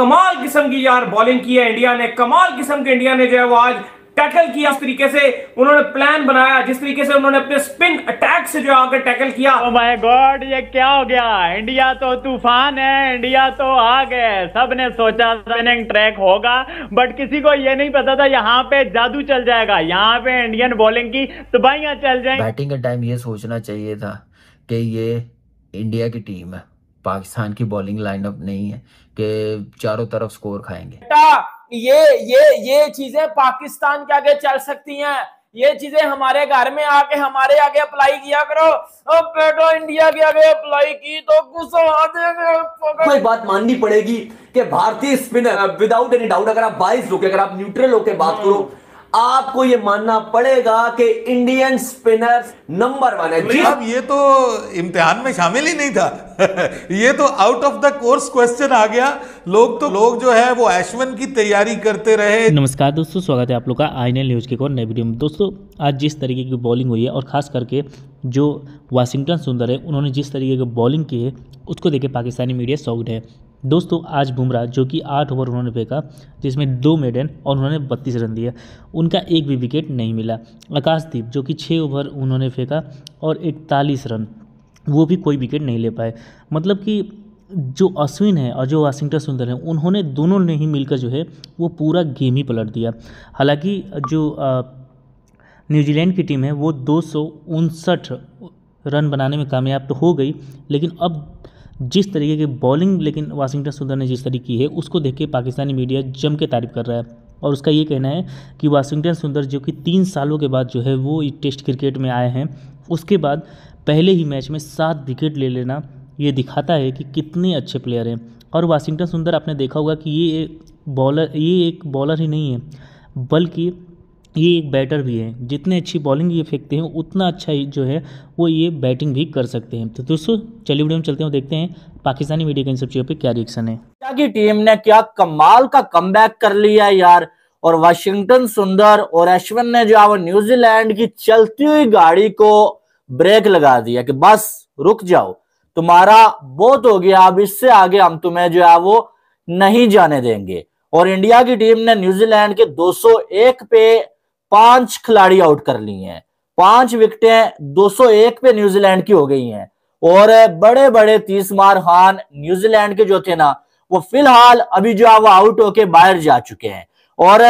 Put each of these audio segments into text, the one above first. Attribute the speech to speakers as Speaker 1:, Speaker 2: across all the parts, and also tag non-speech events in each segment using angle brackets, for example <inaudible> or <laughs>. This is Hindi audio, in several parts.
Speaker 1: कमाल किस्म की यार बॉलिंग की है इंडिया ने कमाल किस्म के इंडिया ने जो है वो आज टैकल किया जिस तरीके से उन्होंने प्लान बनाया जिस तरीके से उन्होंने अपने स्पिन अटैक से जो आकर टैकल किया ओ माय गॉड ये क्या हो गया इंडिया तो तूफान है इंडिया तो आ गए सब ने सोचा रनिंग ट्रैक होगा बट किसी को ये नहीं पता था यहाँ पे जादू चल जाएगा यहाँ पे इंडियन बॉलिंग की तबाहियां चल जाए बैटिंग के टाइम ये सोचना चाहिए था कि ये इंडिया की टीम है पाकिस्तान की बॉलिंग लाइनअप नहीं है कि
Speaker 2: चारों तरफ स्कोर खाएंगे
Speaker 1: ये ये ये चीजें पाकिस्तान के आगे चल सकती हैं ये चीजें हमारे घर में आके हमारे आगे अप्लाई किया करो अब बेटो इंडिया के आगे अप्लाई की तो गुस्सा बात माननी पड़ेगी कि भारतीय स्पिनर विदाउट एनी डाउट अगर आप बाइस होके अगर आप न्यूट्रल होके बात करो हम्म। आपको ये मानना पड़ेगा कि इंडियन स्पिनर नंबर वन है जी अब ये तो इम्तिहान में शामिल ही नहीं था <laughs> ये तो out of the course question आ गया लोग तो लोग जो है वो एशवन की तैयारी करते
Speaker 2: रहे नमस्कार दोस्तों स्वागत है आप लोग का आई न्यूज के और नई वीडियो में दोस्तों आज जिस तरीके की बॉलिंग हुई है और खास करके जो वाशिंगटन सुंदर है उन्होंने जिस तरीके की बॉलिंग की है उसको देखे पाकिस्तानी मीडिया सॉक्ड है दोस्तों आज बुमराह जो कि आठ ओवर उन्होंने फेंका जिसमें दो मेडन और उन्होंने बत्तीस रन दिया उनका एक भी विकेट नहीं मिला आकाशदीप जो कि छः ओवर उन्होंने फेंका और इकतालीस रन वो भी कोई विकेट नहीं ले पाए मतलब कि जो अश्विन है और जो वाशिंगटन सुंदर है उन्होंने दोनों ने ही मिलकर जो है वो पूरा गेम ही पलट दिया हालांकि जो न्यूजीलैंड की टीम है वो दो रन बनाने में कामयाब तो हो गई लेकिन अब जिस तरीके की बॉलिंग लेकिन वाशिंगटन सुंदर ने जिस तरीके की है उसको देख के पाकिस्तानी मीडिया जम के तारीफ कर रहा है और उसका ये कहना है कि वाशिंगटन सुंदर जो कि तीन सालों के बाद जो है वो टेस्ट क्रिकेट में आए हैं उसके बाद पहले ही मैच में सात विकेट ले लेना ये दिखाता है कि कितने अच्छे प्लेयर हैं और वाशिंगटन सुंदर आपने देखा होगा कि ये बॉलर ये एक बॉलर ही नहीं है बल्कि ये एक बैटर भी है जितने अच्छी बॉलिंग ये फेंकते हैं उतना अच्छा जो है वो ये बैटिंग भी कर सकते हैं तो दोस्तों चलिए वीडियो में चलते हैं देखते हैं पाकिस्तानी मीडिया के इन सब चीज़ों पर क्या रिएक्शन है
Speaker 1: क्या की टीम ने क्या कमाल का कम कर लिया यार और वाशिंगटन सुंदर और अश्विन ने जो है न्यूजीलैंड की चलती हुई गाड़ी को ब्रेक लगा दिया कि बस रुक जाओ तुम्हारा बहुत हो गया अब इससे आगे हम तुम्हें जो है वो नहीं जाने देंगे और इंडिया की टीम ने न्यूजीलैंड के 201 पे पांच खिलाड़ी आउट कर ली हैं पांच विकेटें 201 पे न्यूजीलैंड की हो गई हैं और बड़े बड़े तीस मार खान न्यूजीलैंड के जो थे ना वो फिलहाल अभी जो है वो आउट होके बाहर जा चुके हैं और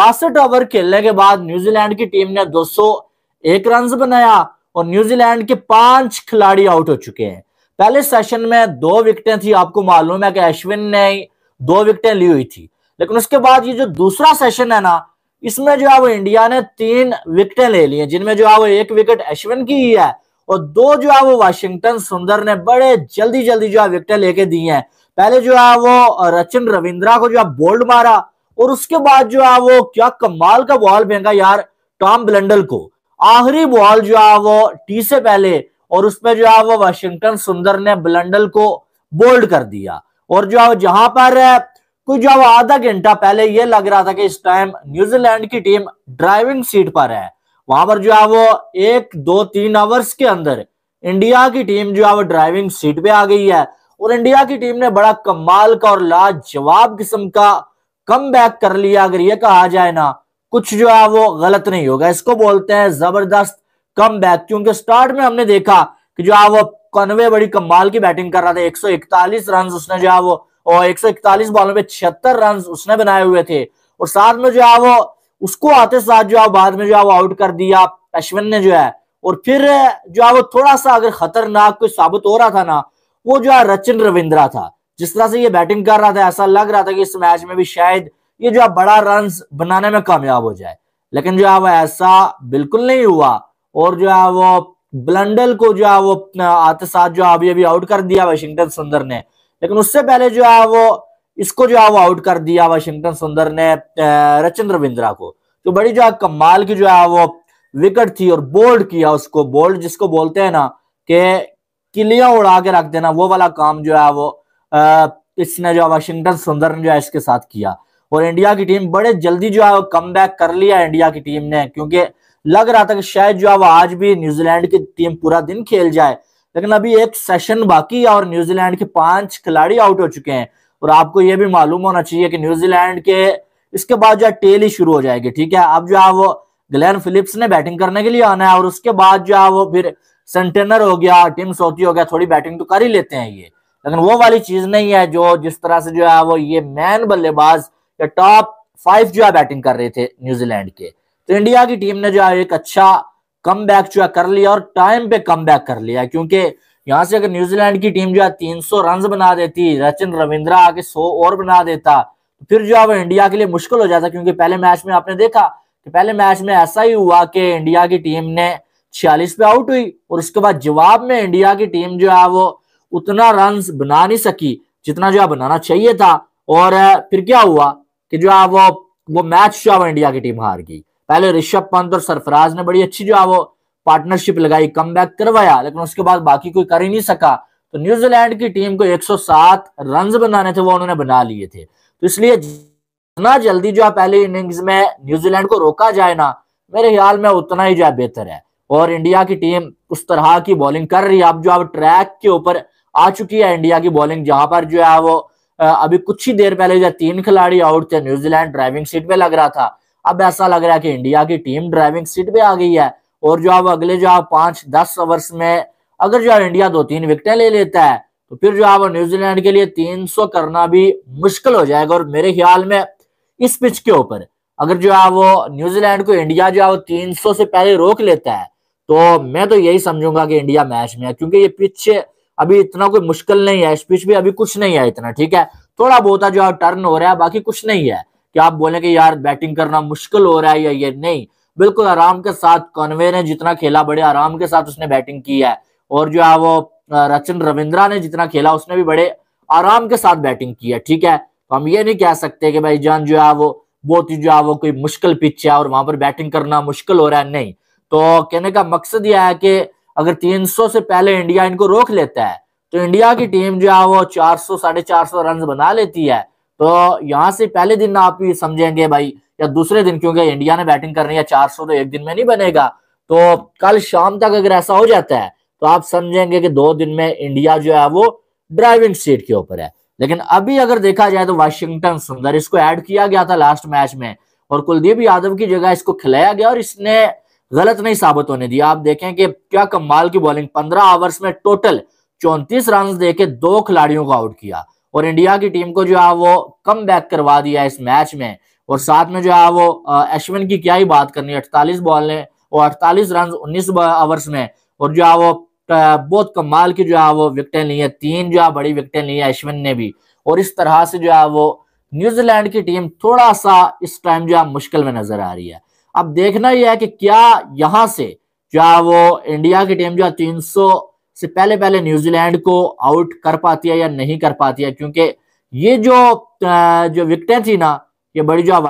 Speaker 1: बासठ ओवर खेलने के बाद न्यूजीलैंड की टीम ने 201 रन बनाया और न्यूजीलैंड के पांच खिलाड़ी आउट हो चुके हैं पहले सेशन में दो विकेटें थी आपको मालूम है कि अश्विन ने दो विकेटें ली हुई थी लेकिन उसके बाद ये जो दूसरा सेशन है ना इसमें जो है वो इंडिया ने तीन विकेटे ले ली हैं जिनमें जो है वो एक विकेट अश्विन की ही है और दो जो है वो वाशिंगटन सुंदर ने बड़े जल्दी जल्दी जो है विकेटें लेके दी हैं पहले जो है वो रचिन रविंद्रा को जो है बोल्ड मारा और उसके बाद जो है वो क्या कमाल का बॉल फेंका यार टॉम ब्लेंडल को आखिरी बॉल जो है वो टी से पहले और उसमें जो है वो वाशिंगटन सुंदर ने ब्लेंडल को बोल्ड कर दिया और जो है जहां पर तो जब आधा घंटा पहले यह लग रहा था कि इस टाइम न्यूजीलैंड की टीम ड्राइविंग सीट पर है वहां पर जो है वो एक दो तीन आवर्स के अंदर इंडिया की टीम जो है वो ड्राइविंग सीट पे आ गई है और इंडिया की टीम ने बड़ा कमाल का और लाजवाब किस्म का कम बैक कर लिया अगर ये कहा जाए ना कुछ जो है वो गलत नहीं होगा इसको बोलते हैं जबरदस्त कम बैक क्योंकि स्टार्ट में हमने देखा कि जो है वो कनवे बड़ी कमाल की बैटिंग कर रहा था एक रन उसने जो है वो और एक बॉलों में छिहत्तर रन उसने बनाए हुए थे और साथ में जो है वो उसको आते साथ जो है बाद में जो है वो आउट कर दिया अश्विन ने जो है और फिर जो है वो थोड़ा सा अगर खतरनाक कोई साबित हो रहा था ना वो जो है रचिन रविंद्रा था जिस तरह से ये बैटिंग कर रहा था ऐसा लग रहा था कि इस मैच में भी शायद ये जो है बड़ा रन बनाने में कामयाब हो जाए लेकिन जो है वो ऐसा बिल्कुल नहीं हुआ और जो है वो ब्लंडल को जो है वो आते साथ जो अभी अभी आउट कर दिया वाशिंगटन सुंदर ने लेकिन उससे पहले जो है वो इसको जो है वो आउट कर दिया वाशिंगटन सुंदर ने रचिंद्र बिंद्रा को तो बड़ी जो है कमाल की जो है वो विकेट थी और बोल्ड किया उसको बोल्ड जिसको बोलते हैं ना कि किलिया उड़ा के रख देना वो वाला काम जो है वो इसने जो वाशिंगटन सुंदर ने जो है इसके साथ किया और इंडिया की टीम बड़े जल्दी जो है वो कम बैक कर लिया इंडिया की टीम ने क्योंकि लग रहा था कि शायद जो है वो आज भी न्यूजीलैंड की टीम पूरा दिन खेल जाए लेकिन अभी एक सेशन बाकी है और न्यूजीलैंड के पांच खिलाड़ी आउट हो चुके हैं और आपको यह भी मालूम होना चाहिए कि न्यूजीलैंड के इसके बाद जो है टेल ही शुरू हो जाएगी ठीक है अब जो है वो ग्लैन फिलिप्स ने बैटिंग करने के लिए आना है और उसके बाद जो है वो फिर सेंटेनर हो गया टीम सोती हो गया थोड़ी बैटिंग तो कर ही लेते हैं ये लेकिन वो वाली चीज नहीं है जो जिस तरह से जो है वो ये मैन बल्लेबाज या टॉप फाइव जो है बैटिंग कर रहे थे न्यूजीलैंड के तो इंडिया की टीम ने जो है एक अच्छा कम बैक जो है कर लिया और टाइम पे कम बैक कर लिया क्योंकि यहां से अगर न्यूजीलैंड की टीम जो है तीन सौ रन बना देती रचिन रविंद्रा आके सौ और बना देता तो फिर जो है वो इंडिया के लिए मुश्किल हो जाता क्योंकि पहले मैच में आपने देखा कि पहले मैच में ऐसा ही हुआ कि इंडिया की टीम ने छियालीस पे आउट हुई और उसके बाद जवाब में इंडिया की टीम जो है वो उतना रन बना नहीं सकी जितना जो है बनाना चाहिए था और फिर क्या हुआ कि जो है वो वो मैच जो है इंडिया की टीम हार गई पहले ऋषभ पंत और सरफराज ने बड़ी अच्छी जो है वो पार्टनरशिप लगाई कम करवाया लेकिन उसके बाद बाकी कोई कर ही नहीं सका तो न्यूजीलैंड की टीम को 107 रन बनाने थे वो उन्होंने बना लिए थे तो इसलिए जितना जल्दी जो है पहले इनिंग्स में न्यूजीलैंड को रोका जाए ना मेरे ख्याल में उतना ही जो है बेहतर है और इंडिया की टीम उस तरह की बॉलिंग कर रही है अब जो अब ट्रैक के ऊपर आ चुकी है इंडिया की बॉलिंग जहां पर जो है वो अभी कुछ ही देर पहले जो तीन खिलाड़ी आउट थे न्यूजीलैंड ड्राइविंग सीट पे लग रहा था अब ऐसा लग रहा है कि इंडिया की टीम ड्राइविंग सीट पे आ गई है और जो आप अगले जो आप पांच दस ओवर्स में अगर जो इंडिया दो तीन विकेटें ले लेता है तो फिर जो आप न्यूजीलैंड के लिए 300 करना भी मुश्किल हो जाएगा और मेरे ख्याल में इस पिच के ऊपर अगर जो है वो न्यूजीलैंड को इंडिया जो है वो सौ से पहले रोक लेता है तो मैं तो यही समझूंगा कि इंडिया मैच में है क्योंकि ये पिच अभी इतना कोई मुश्किल नहीं है इस पिच भी अभी कुछ नहीं है इतना ठीक है थोड़ा बहुत जो है टर्न हो रहा है बाकी कुछ नहीं है कि आप बोले कि यार बैटिंग करना मुश्किल हो रहा है या ये नहीं बिल्कुल आराम के साथ कॉन्वे ने जितना खेला बड़े आराम के साथ उसने बैटिंग की है और जो है वो रचिन रविंद्रा ने जितना खेला उसने भी बड़े आराम के साथ बैटिंग की है ठीक है तो हम ये नहीं कह सकते कि भाई जान जो है वो बहुत ही जो है वो कोई मुश्किल पिच है और वहां पर बैटिंग करना मुश्किल हो रहा है नहीं तो कहने का मकसद यह है कि अगर 300 से पहले इंडिया इनको रोक लेता है तो इंडिया की टीम जो है वो 400 सौ साढ़े चार रन बना लेती है तो यहाँ से पहले दिन आप ये समझेंगे भाई या दूसरे दिन क्योंकि इंडिया ने बैटिंग करनी है चार तो एक दिन में नहीं बनेगा तो कल शाम तक अगर ऐसा हो जाता है तो आप समझेंगे कि दो दिन में इंडिया जो है वो ड्राइविंग सीट के ऊपर है लेकिन अभी अगर देखा जाए तो वाशिंगटन सुंदर इसको ऐड किया गया था लास्ट मैच में और कुलदीप यादव की जगह इसको खिलाया गया और इसने गलत नहीं साबित होने दिया आप देखें कि क्या कमाल की बॉलिंग पंद्रह ओवर्स में टोटल चौंतीस रन देके दो खिलाड़ियों को आउट किया और इंडिया की टीम को जो है वो कम बैक करवा दिया इस मैच में और साथ में जो है वो अश्विन की क्या ही बात करनी अड़तालीस बॉल ने और अड़तालीस रन उन्नीस ओवर्स में और जो है वो बहुत कमाल की जो है वो विकटें ली है तीन जो है बड़ी विकटें ली है अश्विन ने भी और इस तरह से जो है वो न्यूजीलैंड की टीम थोड़ा सा इस टाइम जो है मुश्किल में नजर आ रही है अब देखना यह है कि क्या यहाँ से जो है वो इंडिया की टीम जो है तीन सौ से पहले पहले न्यूजीलैंड को आउट कर पाती है या नहीं कर पाती है क्योंकि ये जो जो विकटें थी ना ये बड़ी जो